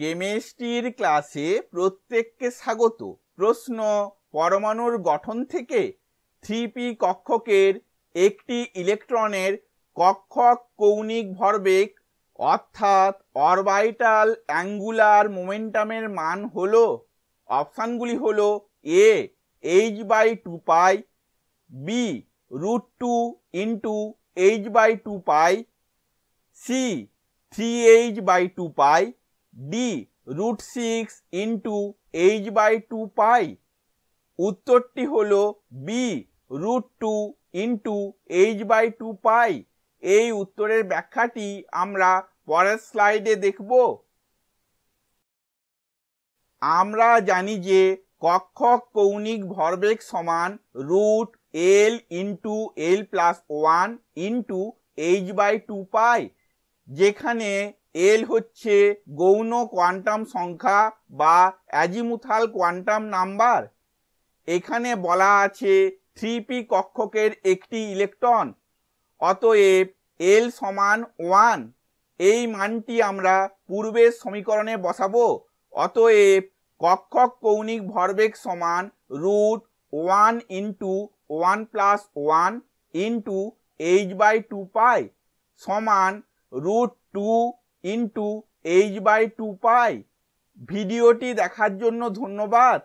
কেমিস্ট্রির ক্লাসে প্রত্যেককে স্বাগত প্রশ্ন পরমাণুর গঠন থেকে থ্রি পি কক্ষকের একটি ইলেকট্রনের কক্ষক কৌণিক ভরবেগ অর্থাৎ অরবাইটাল অ্যাঙ্গুলার মোমেন্টামের মান হল অপশানগুলি হল A H by two pi B root two into H by two pi C three H by two pi D root six into H by two pi উত্তরটি হল B root two into H by two pi এই উত্তরের ব্যাখ্যাটি আমরা পরের স্লাইডে দেখব আমরা জানি যে কক্ষ কৌণিক ভরবেগ সমান root L into L plus one into H by two pi যেখানে এল হচ্ছে গৌণ কোয়ান্টাম সংখ্যা বা অ্যাজিমুথাল কোয়ান্টাম নাম্বার এখানে বলা আছে থ্রি পি কক্ষকের একটি ইলেকট্রন অতএব এল সমান ওয়ান এই মানটি আমরা পূর্বের সমীকরণে বসাবো অতএব কক্ষক কৌণিক ভরবেগ সমান root one into one plus one into H by two pi সমান root two into H by two pi ভিডিওটি দেখার জন্য ধন্যবাদ